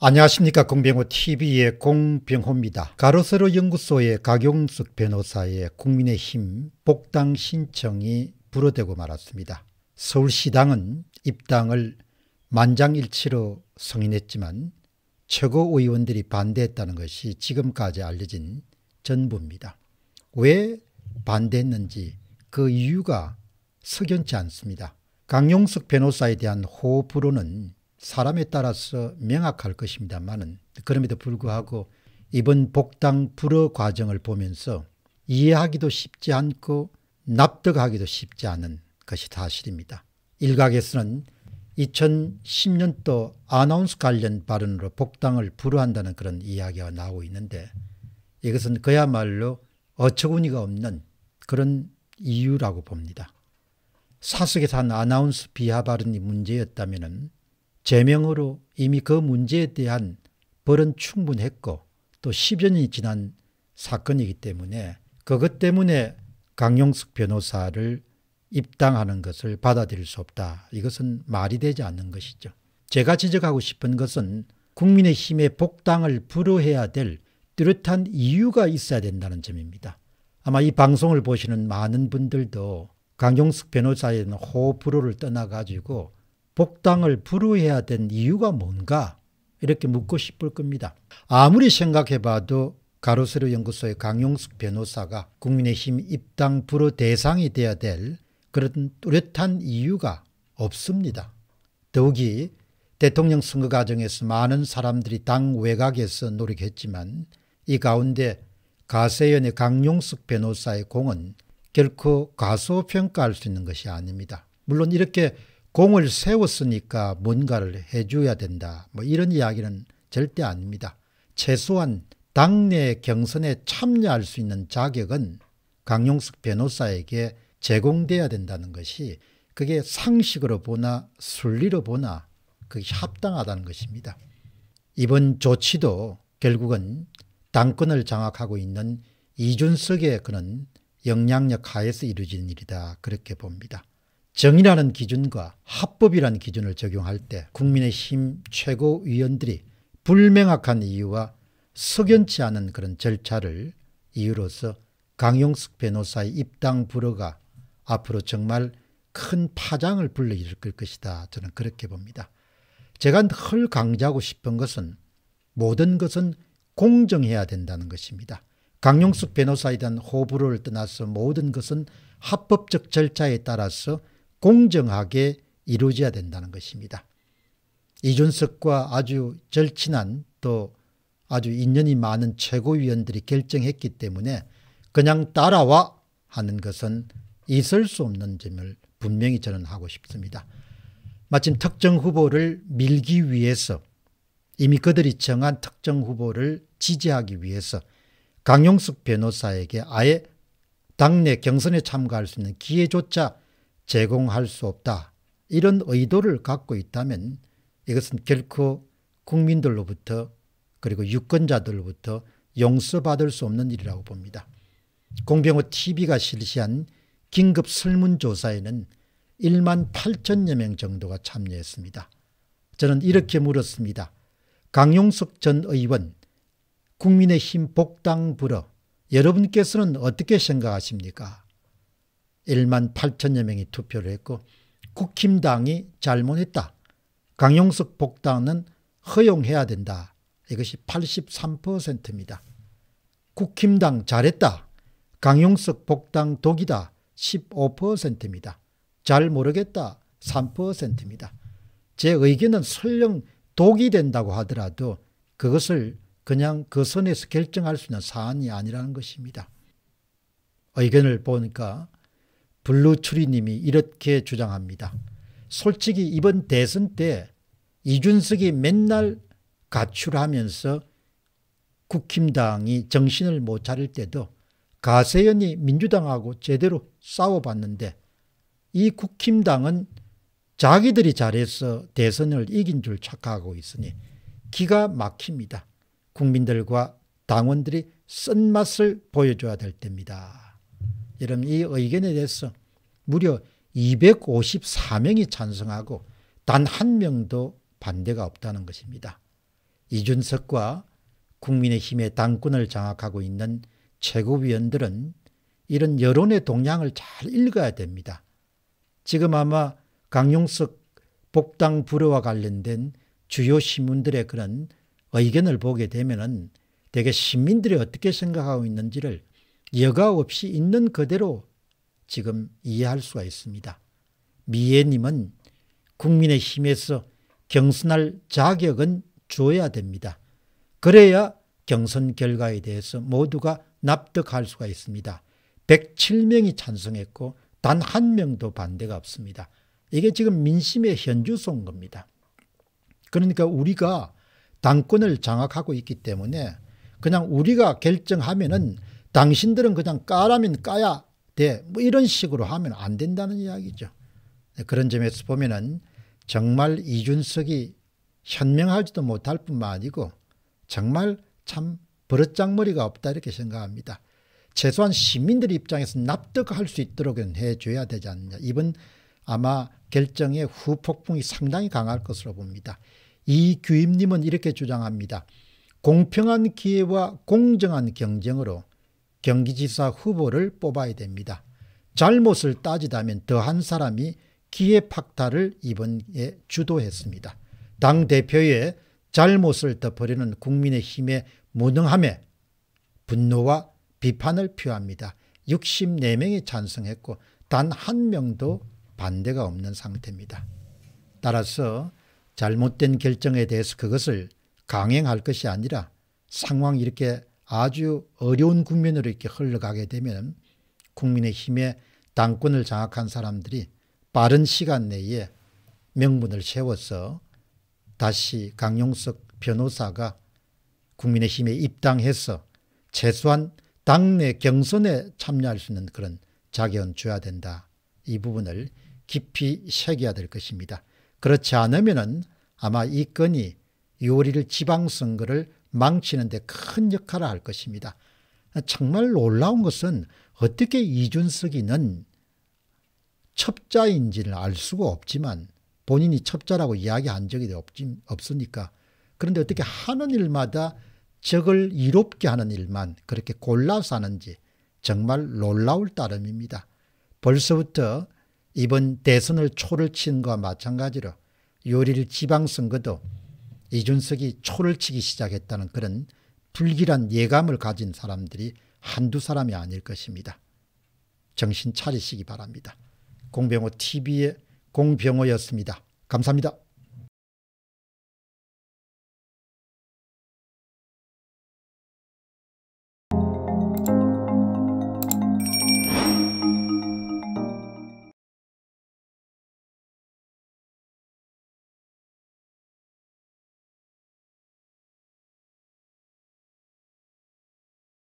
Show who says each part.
Speaker 1: 안녕하십니까 공병호TV의 공병호입니다. 가로세로 연구소의 가경숙 변호사의 국민의힘 복당 신청이 불어대고 말았습니다. 서울시당은 입당을 만장일치로 승인했지만 최고의원들이 반대했다는 것이 지금까지 알려진 전부입니다. 왜 반대했는지 그 이유가 석연치 않습니다. 강용석 변호사에 대한 호불호는 사람에 따라서 명확할 것입니다만은 그럼에도 불구하고 이번 복당 불허 과정을 보면서 이해하기도 쉽지 않고 납득하기도 쉽지 않은 것이 사실입니다. 일각에서는 2010년도 아나운스 관련 발언으로 복당을 불허한다는 그런 이야기가 나오고 있는데 이것은 그야말로 어처구니가 없는 그런 이유라고 봅니다. 사석에서 한 아나운스 비하 발언이 문제였다면 제명으로 이미 그 문제에 대한 벌은 충분했고 또 10여 년이 지난 사건이기 때문에 그것 때문에 강용숙 변호사를 입당하는 것을 받아들일 수 없다. 이것은 말이 되지 않는 것이죠. 제가 지적하고 싶은 것은 국민의힘의 복당을 불허해야 될 뚜렷한 이유가 있어야 된다는 점입니다. 아마 이 방송을 보시는 많은 분들도 강용숙 변호사에 대한 호불호를 떠나가지고 복당을 불허해야 된 이유가 뭔가 이렇게 묻고 싶을 겁니다. 아무리 생각해봐도 가로세로 연구소의 강용숙 변호사가 국민의힘 입당 불허 대상이 돼야 될 그런 뚜렷한 이유가 없습니다. 더욱이 대통령 선거 과정에서 많은 사람들이 당 외곽에서 노력했지만 이 가운데 가세연의 강용숙 변호사의 공은 결코 과소평가할 수 있는 것이 아닙니다. 물론 이렇게 공을 세웠으니까 뭔가를 해줘야 된다. 뭐 이런 이야기는 절대 아닙니다. 최소한 당내 경선에 참여할 수 있는 자격은 강용석 변호사에게 제공돼야 된다는 것이 그게 상식으로 보나 순리로 보나 그게 합당하다는 것입니다. 이번 조치도 결국은 당권을 장악하고 있는 이준석의 그런 영향력 하에서 이루어진 일이다 그렇게 봅니다. 정의라는 기준과 합법이라는 기준을 적용할 때 국민의힘 최고위원들이 불명확한 이유와 석연치 않은 그런 절차를 이유로서 강용숙 변호사의 입당 불허가 앞으로 정말 큰 파장을 불러일으킬 것이다. 저는 그렇게 봅니다. 제가 헐 강조하고 싶은 것은 모든 것은 공정해야 된다는 것입니다. 강용숙 변호사에 대한 호불호를 떠나서 모든 것은 합법적 절차에 따라서 공정하게 이루어져야 된다는 것입니다. 이준석과 아주 절친한 또 아주 인연이 많은 최고위원들이 결정했기 때문에 그냥 따라와 하는 것은 있을 수 없는 점을 분명히 저는 하고 싶습니다. 마침 특정 후보를 밀기 위해서 이미 그들이 정한 특정 후보를 지지하기 위해서 강용석 변호사에게 아예 당내 경선에 참가할 수 있는 기회조차 제공할 수 없다. 이런 의도를 갖고 있다면 이것은 결코 국민들로부터 그리고 유권자들로부터 용서받을 수 없는 일이라고 봅니다. 공병호 TV가 실시한 긴급 설문조사에는 1만 8천여 명 정도가 참여했습니다. 저는 이렇게 물었습니다. 강용석 전 의원, 국민의힘 복당 불어 여러분께서는 어떻게 생각하십니까? 1만 8천여 명이 투표를 했고 국힘당이 잘못했다. 강용석 복당은 허용해야 된다. 이것이 83%입니다. 국힘당 잘했다. 강용석 복당 독이다. 15%입니다. 잘 모르겠다. 3%입니다. 제 의견은 설령 독이 된다고 하더라도 그것을 그냥 그 선에서 결정할 수 있는 사안이 아니라는 것입니다. 의견을 보니까 블루추리님이 이렇게 주장합니다. 솔직히 이번 대선 때 이준석이 맨날 가출하면서 국힘당이 정신을 못 차릴 때도 가세연이 민주당하고 제대로 싸워봤는데 이 국힘당은 자기들이 잘해서 대선을 이긴 줄 착각하고 있으니 기가 막힙니다. 국민들과 당원들이 쓴맛을 보여줘야 될 때입니다. 여러분 이 의견에 대해서 무려 254명이 찬성하고 단 한 명도 반대가 없다는 것입니다. 이준석과 국민의힘의 당권을 장악하고 있는 최고위원들은 이런 여론의 동향을 잘 읽어야 됩니다. 지금 아마 강용석 복당 불허와 관련된 주요 신문들의 그런 의견을 보게 되면 대개 시민들이 어떻게 생각하고 있는지를 여가 없이 있는 그대로 지금 이해할 수가 있습니다. 미애님은 국민의힘에서 경선할 자격은 줘야 됩니다. 그래야 경선 결과에 대해서 모두가 납득할 수가 있습니다. 107명이 찬성했고 단 한 명도 반대가 없습니다. 이게 지금 민심의 현주소인 겁니다. 그러니까 우리가 당권을 장악하고 있기 때문에 그냥 우리가 결정하면은 당신들은 그냥 까라면 까야 돼. 뭐 이런 식으로 하면 안 된다는 이야기죠. 네, 그런 점에서 보면은 정말 이준석이 현명하지도 못할 뿐만 아니고 정말 참 버릇장머리가 없다 이렇게 생각합니다. 최소한 시민들 입장에서 납득할 수 있도록 해줘야 되지 않느냐. 이번 아마 결정의 후폭풍이 상당히 강할 것으로 봅니다. 이규임님은 이렇게 주장합니다. 공평한 기회와 공정한 경쟁으로 경기지사 후보를 뽑아야 됩니다. 잘못을 따지다면 더한 사람이 기회 박탈을 이번에 주도했습니다. 당 대표의 잘못을 덮으려는 국민의 힘의 무능함에 분노와 비판을 표합니다. 64명이 찬성했고 단 한 명도 반대가 없는 상태입니다. 따라서 잘못된 결정에 대해서 그것을 강행할 것이 아니라 상황 이렇게 아주 어려운 국면으로 이렇게 흘러가게 되면 국민의힘의 당권을 장악한 사람들이 빠른 시간 내에 명분을 세워서 다시 강용석 변호사가 국민의힘에 입당해서 최소한 당내 경선에 참여할 수 있는 그런 자격은 줘야 된다. 이 부분을 깊이 새겨야 될 것입니다. 그렇지 않으면 아마 이 건이 6월 1일 지방선거를 망치는 데큰 역할을 할 것입니다. 정말 놀라운 것은 어떻게 이준석이는 첩자인지를 알 수가 없지만 본인이 첩자라고 이야기한 적이 없지, 없으니까 그런데 어떻게 하는 일마다 적을 이롭게 하는 일만 그렇게 골라서 하는지 정말 놀라울 따름입니다. 벌써부터 이번 대선을 초를 치 것과 마찬가지로 요리를 지방선거도 이준석이 초를 치기 시작했다는 그런 불길한 예감을 가진 사람들이 한두 사람이 아닐 것입니다. 정신 차리시기 바랍니다. 공병호 TV의 공병호였습니다. 감사합니다.